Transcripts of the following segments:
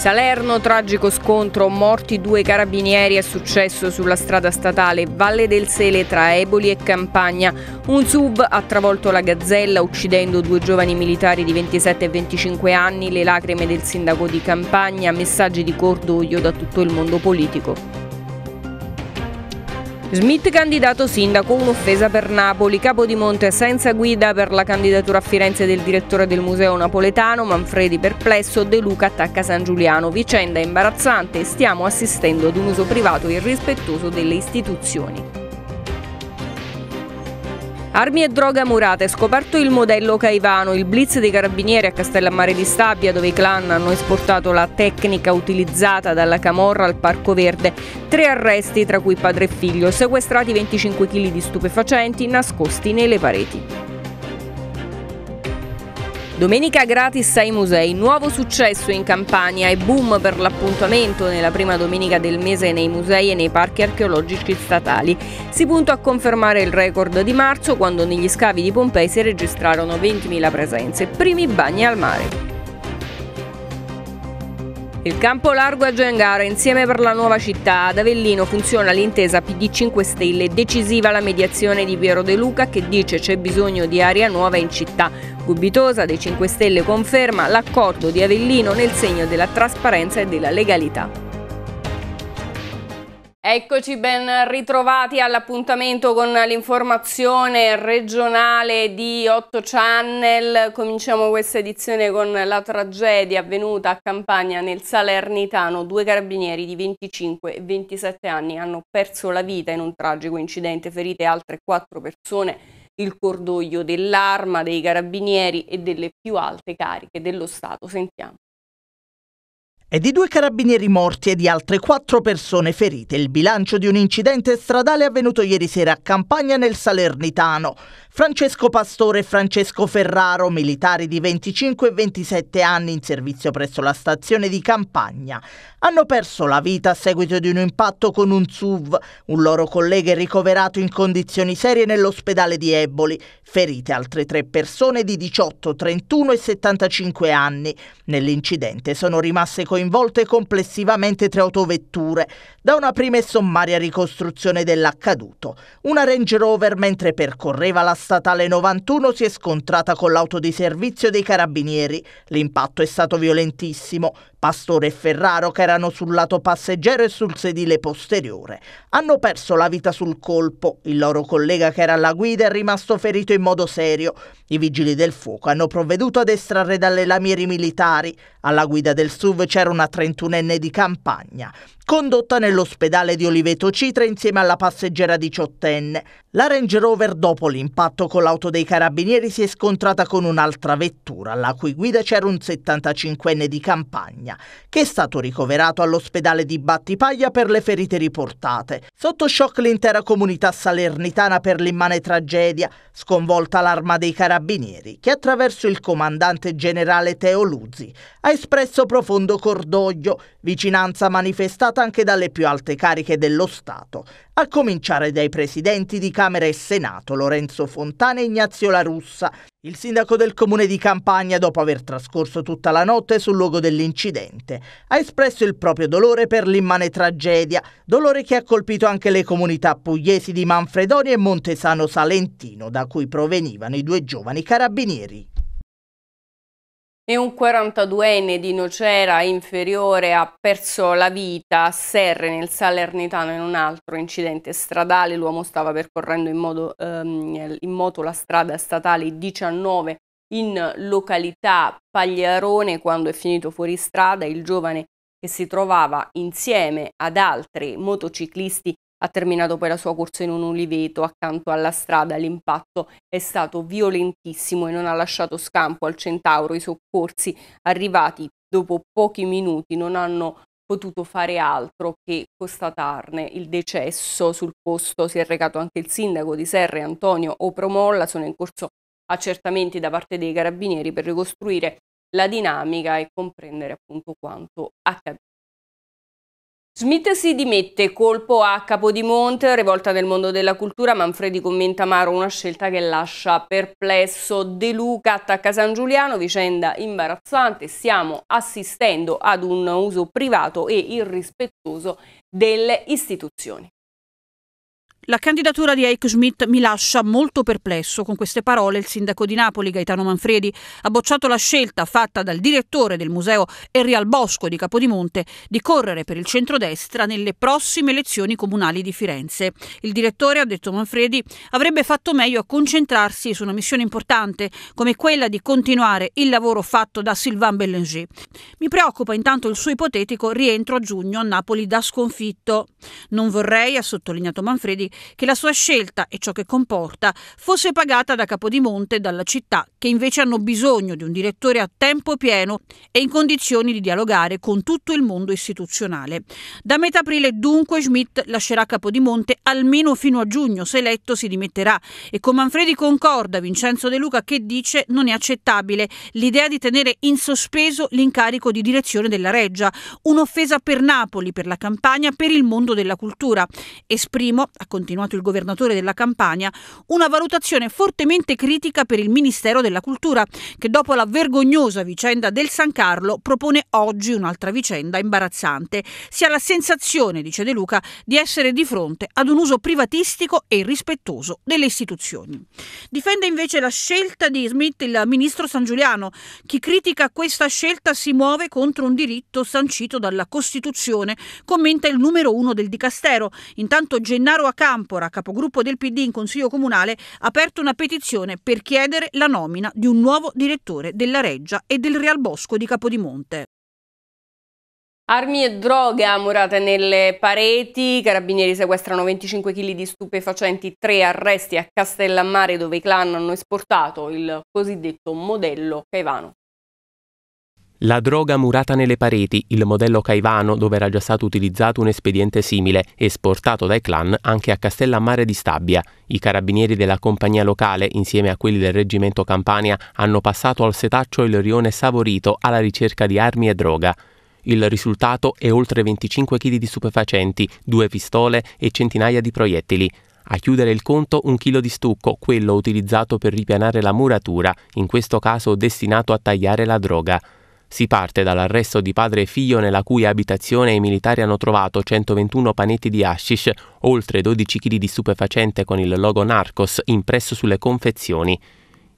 Salerno, tragico scontro, morti due carabinieri, è successo sulla strada statale Valle del Sele tra Eboli e Campagna. Un sub ha travolto la gazzella uccidendo due giovani militari di 27 e 25 anni, le lacrime del sindaco di Campagna, messaggi di cordoglio da tutto il mondo politico. Smith candidato sindaco, un'offesa per Napoli, capo di Monte senza guida per la candidatura a Firenze del direttore del museo napoletano, Manfredi perplesso, De Luca attacca San Giuliano, vicenda imbarazzante, stiamo assistendo ad un uso privato irrispettoso delle istituzioni. Armi e droga murate, scoperto il modello Caivano, il blitz dei carabinieri a Castellammare di Stabia dove i clan hanno esportato la tecnica utilizzata dalla Camorra al Parco Verde, tre arresti tra cui padre e figlio, sequestrati 25 kg di stupefacenti nascosti nelle pareti. Domenica gratis ai musei, nuovo successo in Campania e boom per l'appuntamento nella prima domenica del mese nei musei e nei parchi archeologici statali. Si punta a confermare il record di marzo quando negli scavi di Pompei si registrarono 20.000 presenze, primi bagni al mare. Il campo largo a Gengara insieme per la nuova città. Ad Avellino funziona l'intesa PD 5 Stelle, decisiva la mediazione di Piero De Luca che dice c'è bisogno di aria nuova in città. Gubitosa dei 5 Stelle conferma l'accordo di Avellino nel segno della trasparenza e della legalità. Eccoci ben ritrovati all'appuntamento con l'informazione regionale di 8 Channel. Cominciamo questa edizione con la tragedia avvenuta a Campania nel Salernitano. Due carabinieri di 25 e 27 anni hanno perso la vita in un tragico incidente, ferite altre quattro persone. Il cordoglio dell'arma, dei carabinieri e delle più alte cariche dello Stato. Sentiamo e di due carabinieri morti e di altre quattro persone ferite il bilancio di un incidente stradale avvenuto ieri sera a Campagna nel Salernitano. Francesco Pastore e Francesco Ferraro, militari di 25 e 27 anni in servizio presso la stazione di campagna, hanno perso la vita a seguito di un impatto con un SUV. Un loro collega è ricoverato in condizioni serie nell'ospedale di Eboli, ferite altre tre persone di 18, 31 e 75 anni. Nell'incidente sono rimaste coinvolte complessivamente tre autovetture, da una prima e sommaria ricostruzione dell'accaduto. Una Range Rover mentre percorreva la statale 91 si è scontrata con l'auto di servizio dei carabinieri. L'impatto è stato violentissimo. Pastore e Ferraro, che erano sul lato passeggero e sul sedile posteriore. Hanno perso la vita sul colpo, il loro collega che era alla guida è rimasto ferito in modo serio. I vigili del fuoco hanno provveduto ad estrarre dalle lamiere i militari. Alla guida del SUV c'era una trentunenne di campagna, condotta nell'ospedale di Oliveto Citra insieme alla passeggera diciottenne. La Range Rover dopo l'impatto con l'auto dei carabinieri si è scontrata con un'altra vettura, alla cui guida c'era un 75enne di campagna. Spagna, che è stato ricoverato all'ospedale di Battipaglia per le ferite riportate. Sotto shock l'intera comunità salernitana per l'immane tragedia, sconvolta l'arma dei carabinieri, che attraverso il comandante generale Teo Luzzi ha espresso profondo cordoglio, vicinanza manifestata anche dalle più alte cariche dello Stato, a cominciare dai presidenti di Camera e Senato Lorenzo Fontana e Ignazio La Russa, il sindaco del comune di Campania, dopo aver trascorso tutta la notte sul luogo dell'incidente, ha espresso il proprio dolore per l'immane tragedia, dolore che ha colpito anche le comunità pugliesi di Manfredonia e Montesano Salentino, da cui provenivano i due giovani carabinieri e un 42enne di Nocera inferiore ha perso la vita a Serre nel Salernitano in un altro incidente stradale. L'uomo stava percorrendo in, modo, ehm, in moto la strada statale 19 in località Pagliarone quando è finito fuori strada. Il giovane che si trovava insieme ad altri motociclisti ha terminato poi la sua corsa in un uliveto accanto alla strada. L'impatto è stato violentissimo e non ha lasciato scampo al centauro. I soccorsi arrivati dopo pochi minuti non hanno potuto fare altro che constatarne il decesso. Sul posto si è recato anche il sindaco di Serre, Antonio Opromolla. Sono in corso accertamenti da parte dei carabinieri per ricostruire la dinamica e comprendere appunto quanto accaduto. Smith si dimette, colpo a Capodimonte, rivolta nel mondo della cultura, Manfredi commenta amaro una scelta che lascia perplesso De Luca, attacca San Giuliano, vicenda imbarazzante, stiamo assistendo ad un uso privato e irrispettoso delle istituzioni. La candidatura di Eike Schmidt mi lascia molto perplesso. Con queste parole il sindaco di Napoli, Gaetano Manfredi, ha bocciato la scelta fatta dal direttore del museo Errial Bosco di Capodimonte di correre per il centrodestra nelle prossime elezioni comunali di Firenze. Il direttore, ha detto Manfredi, avrebbe fatto meglio a concentrarsi su una missione importante come quella di continuare il lavoro fatto da Sylvain Bellanger. Mi preoccupa intanto il suo ipotetico rientro a giugno a Napoli da sconfitto. Non vorrei, ha sottolineato Manfredi, che la sua scelta e ciò che comporta fosse pagata da Capodimonte e dalla città, che invece hanno bisogno di un direttore a tempo pieno e in condizioni di dialogare con tutto il mondo istituzionale. Da metà aprile dunque Schmidt lascerà Capodimonte almeno fino a giugno, se eletto si dimetterà e con Manfredi concorda Vincenzo De Luca che dice non è accettabile l'idea di tenere in sospeso l'incarico di direzione della Reggia, un'offesa per Napoli, per la campagna, per il mondo della cultura. Esprimo, a continuato il governatore della Campania, una valutazione fortemente critica per il Ministero della Cultura, che dopo la vergognosa vicenda del San Carlo propone oggi un'altra vicenda imbarazzante. Si ha la sensazione, dice De Luca, di essere di fronte ad un uso privatistico e irrispettoso delle istituzioni. Difende invece la scelta di Smith il ministro San Giuliano. Chi critica questa scelta si muove contro un diritto sancito dalla Costituzione, commenta il numero uno del Dicastero. Intanto Gennaro Acca Campora, capogruppo del PD in Consiglio Comunale, ha aperto una petizione per chiedere la nomina di un nuovo direttore della Reggia e del Real Bosco di Capodimonte. Armi e droga murate nelle pareti, i carabinieri sequestrano 25 kg di stupefacenti, tre arresti a Castellammare dove i clan hanno esportato il cosiddetto modello Caivano. La droga murata nelle pareti, il modello caivano dove era già stato utilizzato un espediente simile, esportato dai clan anche a Castellammare di Stabia. I carabinieri della compagnia locale, insieme a quelli del reggimento Campania, hanno passato al setaccio il rione Savorito alla ricerca di armi e droga. Il risultato è oltre 25 kg di stupefacenti, due pistole e centinaia di proiettili. A chiudere il conto un chilo di stucco, quello utilizzato per ripianare la muratura, in questo caso destinato a tagliare la droga. Si parte dall'arresto di padre e figlio nella cui abitazione i militari hanno trovato 121 panetti di hashish, oltre 12 kg di stupefacente con il logo Narcos impresso sulle confezioni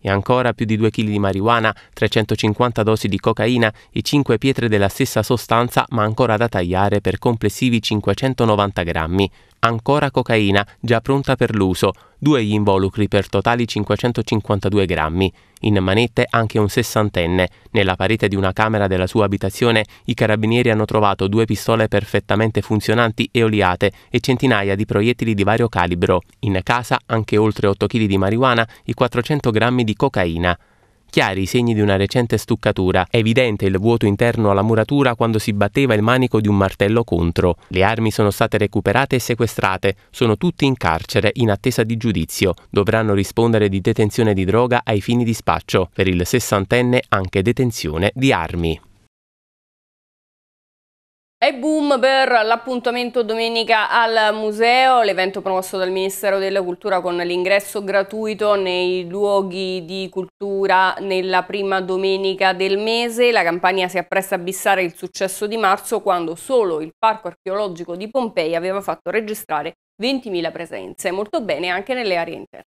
e ancora più di 2 kg di marijuana, 350 dosi di cocaina e 5 pietre della stessa sostanza ma ancora da tagliare per complessivi 590 grammi ancora cocaina, già pronta per l'uso, due involucri per totali 552 grammi. In manette anche un sessantenne. Nella parete di una camera della sua abitazione i carabinieri hanno trovato due pistole perfettamente funzionanti e oliate e centinaia di proiettili di vario calibro. In casa anche oltre 8 kg di marijuana e 400 grammi di cocaina chiari i segni di una recente stuccatura, evidente il vuoto interno alla muratura quando si batteva il manico di un martello contro. Le armi sono state recuperate e sequestrate, sono tutti in carcere in attesa di giudizio, dovranno rispondere di detenzione di droga ai fini di spaccio, per il sessantenne anche detenzione di armi. E boom per l'appuntamento domenica al museo, l'evento promosso dal Ministero della Cultura con l'ingresso gratuito nei luoghi di cultura nella prima domenica del mese. La campagna si appresta a bissare il successo di marzo quando solo il Parco archeologico di Pompei aveva fatto registrare 20.000 presenze, molto bene anche nelle aree interne.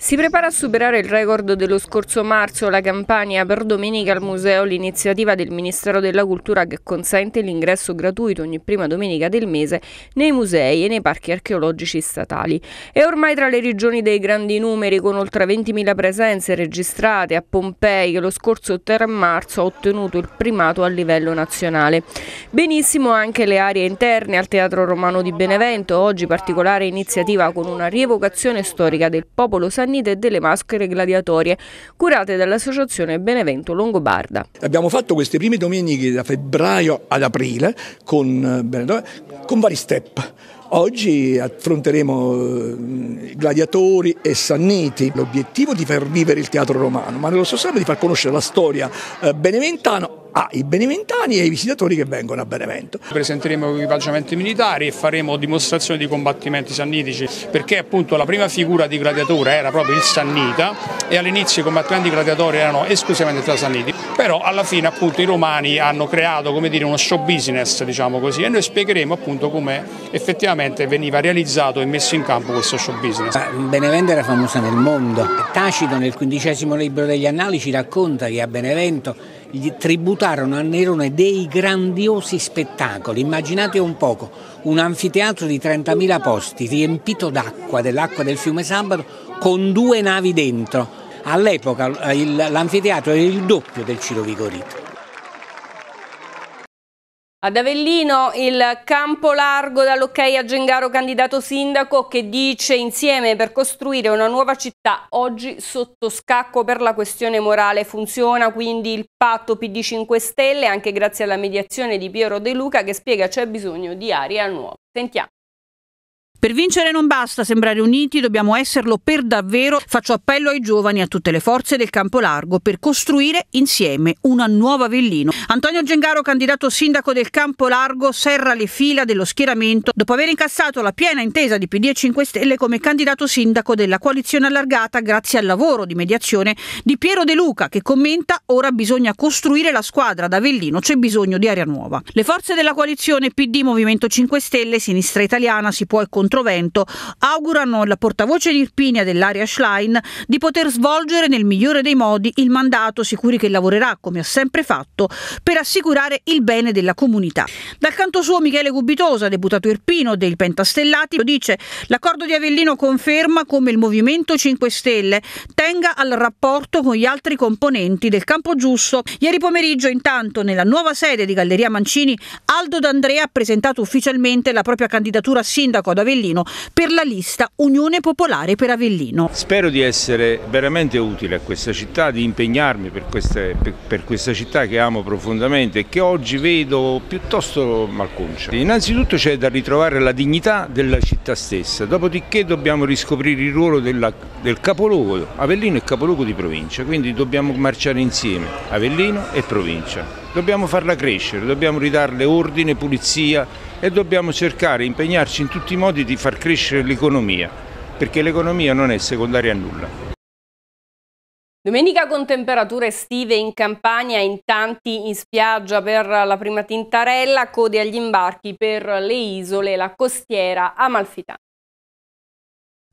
Si prepara a superare il record dello scorso marzo la campagna per domenica al museo l'iniziativa del Ministero della Cultura che consente l'ingresso gratuito ogni prima domenica del mese nei musei e nei parchi archeologici statali. È ormai tra le regioni dei grandi numeri con oltre 20.000 presenze registrate a Pompei che lo scorso 3 marzo ha ottenuto il primato a livello nazionale. Benissimo anche le aree interne al Teatro Romano di Benevento, oggi particolare iniziativa con una rievocazione storica del popolo sanitario Cannite e delle maschere gladiatorie, curate dall'Associazione Benevento Longobarda. Abbiamo fatto queste prime domeniche da febbraio ad aprile con, eh, con vari step. Oggi affronteremo eh, gladiatori e sanniti, l'obiettivo di far vivere il teatro romano, ma nello stesso tempo di far conoscere la storia eh, beneventana ai ah, beneventani e ai visitatori che vengono a Benevento. Presenteremo equipaggiamenti militari e faremo dimostrazioni di combattimenti sannitici perché appunto la prima figura di gladiatore era proprio il sannita e all'inizio i combattimenti gladiatori erano esclusivamente tra sanniti, però alla fine appunto i romani hanno creato come dire uno show business diciamo così e noi spiegheremo appunto come effettivamente veniva realizzato e messo in campo questo show business. Benevento era famosa nel mondo, Tacito nel quindicesimo libro degli Annali ci racconta che a Benevento gli tributarono a Nerone dei grandiosi spettacoli. Immaginate un poco, un anfiteatro di 30.000 posti riempito d'acqua, dell'acqua del fiume Sabato, con due navi dentro. All'epoca eh, l'anfiteatro era il doppio del Ciro Vigorito. Ad Avellino il campo largo dall'ok a Gengaro candidato sindaco che dice insieme per costruire una nuova città oggi sotto scacco per la questione morale funziona quindi il patto PD 5 Stelle anche grazie alla mediazione di Piero De Luca che spiega c'è bisogno di aria nuova. Sentiamo. Per vincere non basta sembrare uniti, dobbiamo esserlo per davvero. Faccio appello ai giovani e a tutte le forze del campo largo per costruire insieme una nuova Avellino. Antonio Gengaro, candidato sindaco del campo largo, serra le fila dello schieramento dopo aver incassato la piena intesa di PD e 5 Stelle come candidato sindaco della coalizione allargata grazie al lavoro di mediazione di Piero De Luca che commenta ora bisogna costruire la squadra Avellino, c'è bisogno di aria nuova. Le forze della coalizione PD, Movimento 5 Stelle, Sinistra Italiana, si può e controvento, augurano alla portavoce di Irpinia dell'area Schlein di poter svolgere nel migliore dei modi il mandato, sicuri che lavorerà, come ha sempre fatto, per assicurare il bene della comunità. Dal canto suo Michele Gubitosa, deputato irpino dei Pentastellati, dice l'accordo di Avellino conferma come il Movimento 5 Stelle tenga al rapporto con gli altri componenti del campo giusto. Ieri pomeriggio intanto nella nuova sede di Galleria Mancini Aldo D'Andrea ha presentato ufficialmente la propria candidatura a sindaco ad Avellino Avellino per la lista Unione Popolare per Avellino. Spero di essere veramente utile a questa città, di impegnarmi per, queste, per, per questa città che amo profondamente e che oggi vedo piuttosto malconcia. Innanzitutto c'è da ritrovare la dignità della città stessa, dopodiché dobbiamo riscoprire il ruolo della, del capoluogo. Avellino è capoluogo di provincia, quindi dobbiamo marciare insieme, Avellino e provincia. Dobbiamo farla crescere, dobbiamo ridarle ordine, pulizia, e dobbiamo cercare, impegnarci in tutti i modi di far crescere l'economia, perché l'economia non è secondaria a nulla. Domenica con temperature estive in campagna, in tanti in spiaggia per la prima tintarella, code agli imbarchi per le isole, la costiera amalfitana.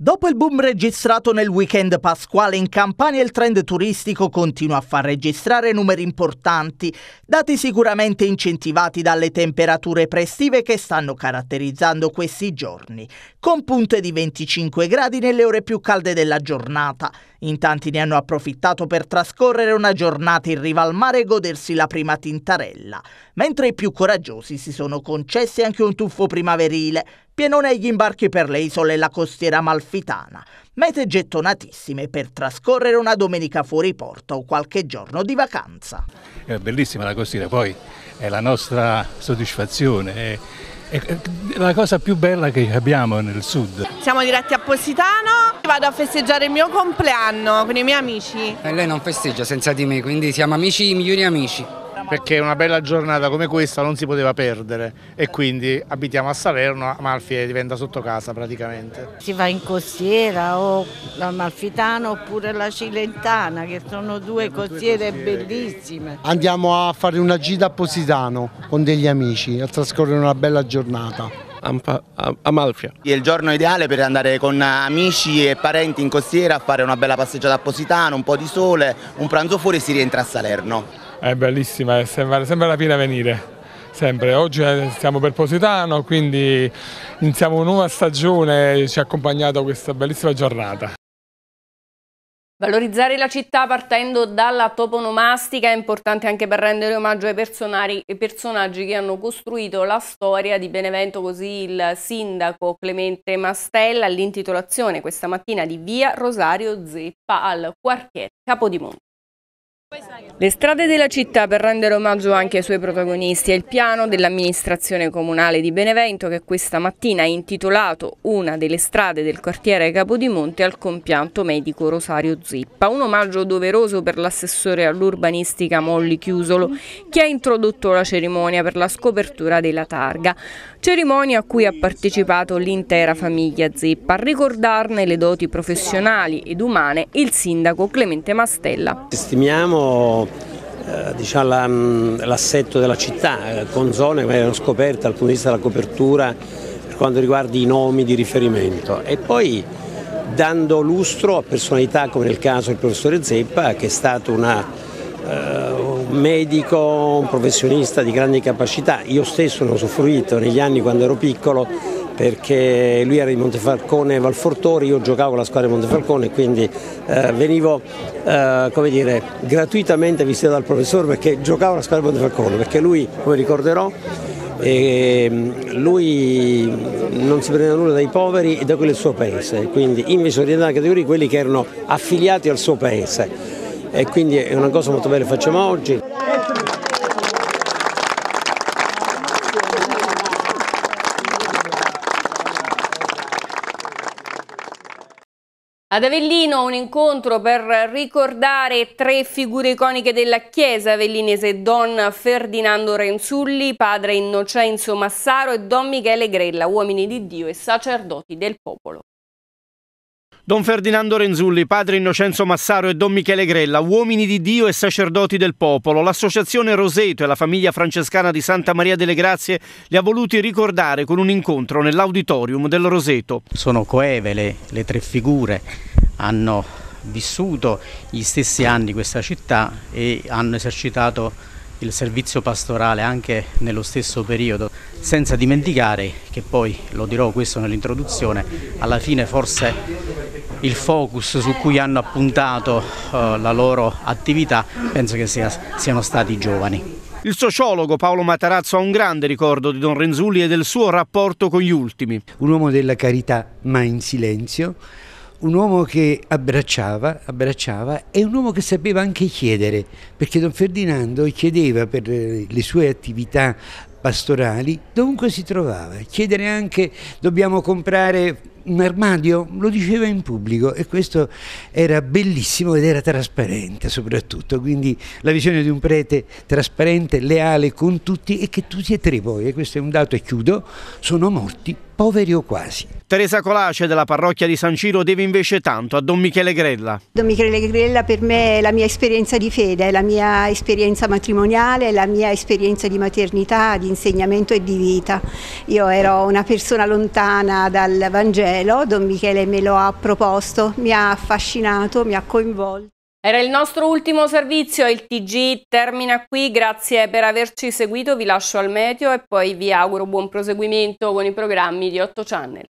Dopo il boom registrato nel weekend pasquale in Campania, il trend turistico continua a far registrare numeri importanti, dati sicuramente incentivati dalle temperature prestive che stanno caratterizzando questi giorni, con punte di 25 gradi nelle ore più calde della giornata in tanti ne hanno approfittato per trascorrere una giornata in riva al mare e godersi la prima tintarella, mentre i più coraggiosi si sono concessi anche un tuffo primaverile, pieno negli imbarchi per le isole e la costiera malfitana, mete gettonatissime per trascorrere una domenica fuori porta o qualche giorno di vacanza. È bellissima la costiera, poi è la nostra soddisfazione, è è la cosa più bella che abbiamo nel sud. Siamo diretti a Positano, vado a festeggiare il mio compleanno con i miei amici. E eh, lei non festeggia senza di me, quindi siamo amici, i migliori amici perché una bella giornata come questa non si poteva perdere e quindi abitiamo a Salerno, Amalfi diventa sotto casa praticamente. Si va in costiera o l'Amalfitana oppure la Cilentana che sono due costiere bellissime. Andiamo a fare una gita a Positano con degli amici, a trascorrere una bella giornata. Amalfia. È il giorno ideale per andare con amici e parenti in costiera a fare una bella passeggiata a Positano, un po' di sole, un pranzo fuori e si rientra a Salerno è bellissima, eh, sembra, sembra la fine a venire. Sempre. Oggi eh, siamo per Positano, quindi iniziamo una nuova stagione, e ci ha accompagnato questa bellissima giornata. Valorizzare la città partendo dalla toponomastica è importante anche per rendere omaggio ai personaggi che hanno costruito la storia di Benevento, così il sindaco Clemente Mastella all'intitolazione questa mattina di via Rosario Zeppa al quartiere Capodimonte. Le strade della città per rendere omaggio anche ai suoi protagonisti è il piano dell'amministrazione comunale di Benevento che questa mattina ha intitolato una delle strade del quartiere Capodimonte al compianto medico Rosario Zippa. Un omaggio doveroso per l'assessore all'urbanistica Molli Chiusolo che ha introdotto la cerimonia per la scopertura della targa. Cerimonia a cui ha partecipato l'intera famiglia Zippa. A ricordarne le doti professionali ed umane il sindaco Clemente Mastella. Stimiamo primo eh, diciamo, mm, l'assetto della città, eh, con zone che erano scoperte dal punto di vista della copertura per quanto riguarda i nomi di riferimento e poi dando lustro a personalità come nel caso del professore Zeppa che è stato una, eh, un medico, un professionista di grandi capacità, io stesso ne ho usufruito negli anni quando ero piccolo perché lui era di Montefalcone Valfortori, io giocavo con la squadra di Montefalcone, quindi eh, venivo eh, come dire, gratuitamente visitato dal professore perché giocavo la squadra di Montefalcone, perché lui, come ricorderò, e ehm, lui non si prendeva nulla dai poveri e da quelli del suo paese, quindi invece orientava la categoria quelli che erano affiliati al suo paese e quindi è una cosa molto bella che facciamo oggi. Ad Avellino un incontro per ricordare tre figure iconiche della chiesa avellinese, Don Ferdinando Renzulli, padre Innocenzo Massaro e Don Michele Grella, uomini di Dio e sacerdoti del popolo. Don Ferdinando Renzulli, padre Innocenzo Massaro e Don Michele Grella, uomini di Dio e sacerdoti del popolo, l'associazione Roseto e la famiglia francescana di Santa Maria delle Grazie li ha voluti ricordare con un incontro nell'auditorium del Roseto. Sono coeve le, le tre figure, hanno vissuto gli stessi anni questa città e hanno esercitato il servizio pastorale anche nello stesso periodo, senza dimenticare che poi, lo dirò questo nell'introduzione, alla fine forse il focus su cui hanno appuntato eh, la loro attività penso che sia, siano stati i giovani. Il sociologo Paolo Matarazzo ha un grande ricordo di Don Renzulli e del suo rapporto con gli ultimi. Un uomo della carità ma in silenzio, un uomo che abbracciava, abbracciava e un uomo che sapeva anche chiedere, perché Don Ferdinando chiedeva per eh, le sue attività pastorali dovunque si trovava, chiedere anche dobbiamo comprare un armadio, lo diceva in pubblico e questo era bellissimo ed era trasparente soprattutto, quindi la visione di un prete trasparente, leale con tutti e che tutti e tre poi, e questo è un dato e chiudo, sono morti poveri o quasi. Teresa Colace della parrocchia di San Ciro deve invece tanto a Don Michele Grella. Don Michele Grella per me è la mia esperienza di fede, è la mia esperienza matrimoniale, è la mia esperienza di maternità, di insegnamento e di vita. Io ero una persona lontana dal Vangelo, Don Michele me lo ha proposto, mi ha affascinato, mi ha coinvolto. Era il nostro ultimo servizio, il TG termina qui, grazie per averci seguito, vi lascio al meteo e poi vi auguro buon proseguimento con i programmi di 8 Channel.